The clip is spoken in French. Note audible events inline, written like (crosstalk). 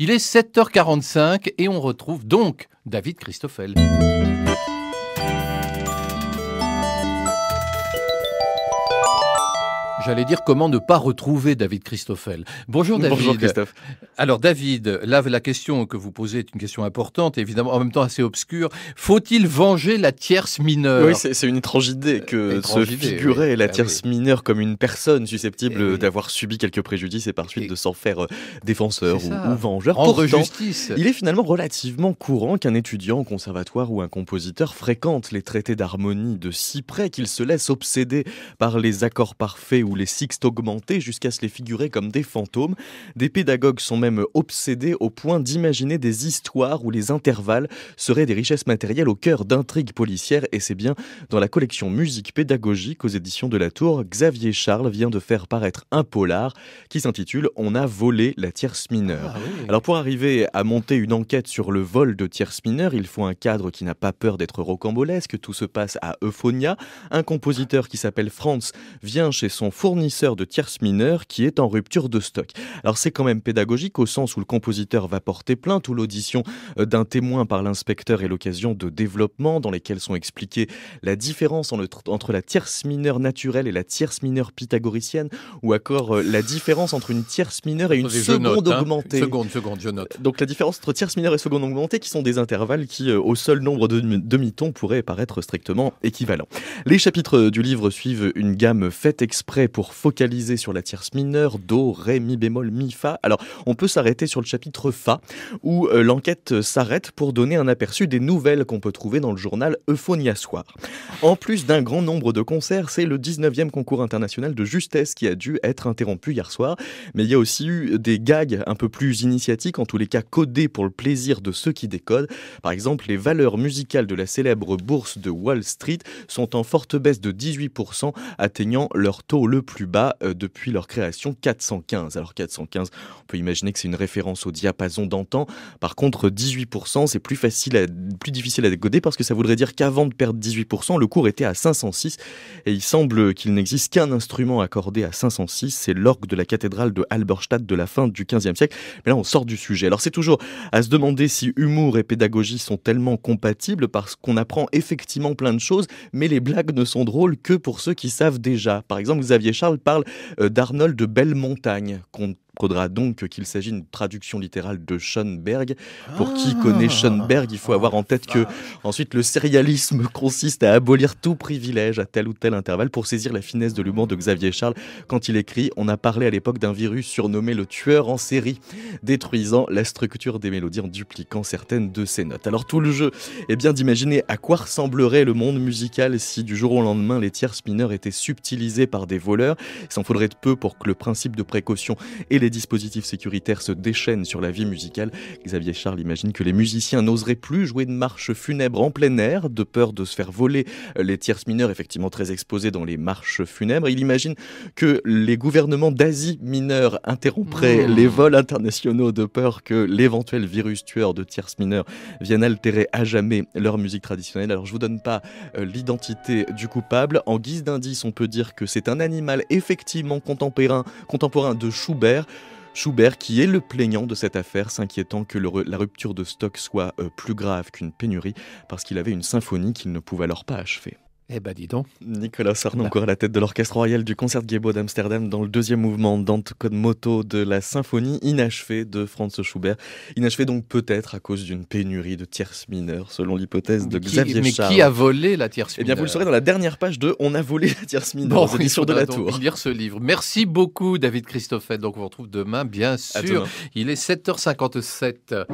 Il est 7h45 et on retrouve donc David Christoffel. j'allais dire comment ne pas retrouver David Christoffel. Bonjour David. Bonjour Christophe. Alors David, la question que vous posez est une question importante, évidemment en même temps assez obscure. Faut-il venger la tierce mineure Oui, c'est une étrange idée euh, que se figurer la ah tierce mineure comme une personne susceptible eh d'avoir subi quelques préjudices et par suite de s'en faire euh, défenseur ou, vengeur. En justice. Il est finalement relativement courant qu'un étudiant au conservatoire ou un compositeur fréquente les traités d'harmonie de si près qu'il se laisse obséder par les accords parfaits ou les Sixtes augmentés jusqu'à se les figurer comme des fantômes. Des pédagogues sont même obsédés au point d'imaginer des histoires où les intervalles seraient des richesses matérielles au cœur d'intrigues policières et c'est bien dans la collection Musique pédagogique aux éditions de la Tour, Xavier Charles vient de faire paraître un polar qui s'intitule On a volé la tierce mineure. Ah Alors pour arriver à monter une enquête sur le vol de tierce mineure, il faut un cadre qui n'a pas peur d'être rocambolesque, tout se passe à Euphonia, un compositeur qui s'appelle Franz vient chez son fournisseur de tierces mineures qui est en rupture de stock. Alors c'est quand même pédagogique au sens où le compositeur va porter plainte ou l'audition euh, d'un témoin par l'inspecteur est l'occasion de développement dans lesquels sont expliquées la différence entre la tierce mineure naturelle et la tierce mineure pythagoricienne ou encore euh, la différence entre une tierce mineure et une seconde hein. augmentée. Donc la différence entre tierce mineure et seconde augmentée qui sont des intervalles qui euh, au seul nombre de demi-tons pourraient paraître strictement équivalents. Les chapitres du livre suivent une gamme faite exprès pour pour focaliser sur la tierce mineure, Do, Ré, Mi bémol, Mi, Fa. Alors, on peut s'arrêter sur le chapitre Fa, où euh, l'enquête s'arrête pour donner un aperçu des nouvelles qu'on peut trouver dans le journal Euphonia Soir. En plus d'un grand nombre de concerts, c'est le 19e concours international de justesse qui a dû être interrompu hier soir, mais il y a aussi eu des gags un peu plus initiatiques, en tous les cas codés pour le plaisir de ceux qui décodent. Par exemple, les valeurs musicales de la célèbre bourse de Wall Street sont en forte baisse de 18%, atteignant leur taux le plus bas euh, depuis leur création, 415. Alors 415, on peut imaginer que c'est une référence au diapason d'antan. Par contre, 18%, c'est plus, facile plus difficile à décoder parce que ça voudrait dire qu'avant de perdre 18%, le cours était à 506. Et il semble qu'il n'existe qu'un instrument accordé à 506, c'est l'orgue de la cathédrale de Halberstadt de la fin du 15e siècle. Mais là, on sort du sujet. Alors c'est toujours à se demander si humour et pédagogie sont tellement compatibles parce qu'on apprend effectivement plein de choses, mais les blagues ne sont drôles que pour ceux qui savent déjà. Par exemple, vous aviez Charles parle euh, d'Arnold de Bellemontagne, montagne faudra donc qu'il s'agit d'une traduction littérale de Schoenberg. Pour qui ah. connaît Schoenberg, il faut avoir en tête que ah. ensuite le sérialisme (laughs) consiste à abolir tout privilège à tel ou tel intervalle pour saisir la finesse de l'humour de Xavier Charles quand il écrit On a parlé à l'époque d'un virus surnommé le tueur en série, détruisant la structure des mélodies en dupliquant certaines de ses notes. Alors tout le jeu est bien d'imaginer à quoi ressemblerait le monde musical si du jour au lendemain les tiers mineures étaient subtilisés par des voleurs. Il s'en faudrait de peu pour que le principe de précaution et les les dispositifs sécuritaires se déchaînent sur la vie musicale, Xavier Charles imagine que les musiciens n'oseraient plus jouer de marches funèbres en plein air, de peur de se faire voler les tierces mineures effectivement très exposées dans les marches funèbres. Il imagine que les gouvernements d'Asie mineure interrompraient mmh. les vols internationaux de peur que l'éventuel virus tueur de tierces mineures vienne altérer à jamais leur musique traditionnelle. Alors je vous donne pas euh, l'identité du coupable. En guise d'indice, on peut dire que c'est un animal effectivement contemporain, contemporain de Schubert, Schubert, qui est le plaignant de cette affaire, s'inquiétant que la rupture de stock soit euh, plus grave qu'une pénurie, parce qu'il avait une symphonie qu'il ne pouvait alors pas achever. Eh ben dis donc. Nicolas Sarnon encore bah. à la tête de l'Orchestre Royal du Concert Guébo d'Amsterdam dans le deuxième mouvement d'Ante Moto de la symphonie inachevée de Franz Schubert. Inachevée donc peut-être à cause d'une pénurie de tierces mineures selon l'hypothèse de Xavier mais Mais qui a volé la tierce mineure Eh bien vous le saurez dans la dernière page de On a volé la tierce mineure bon, aux de la Tour. lire ce livre. Merci beaucoup David Christophe. Donc on vous retrouve demain bien sûr. Il est 7h57.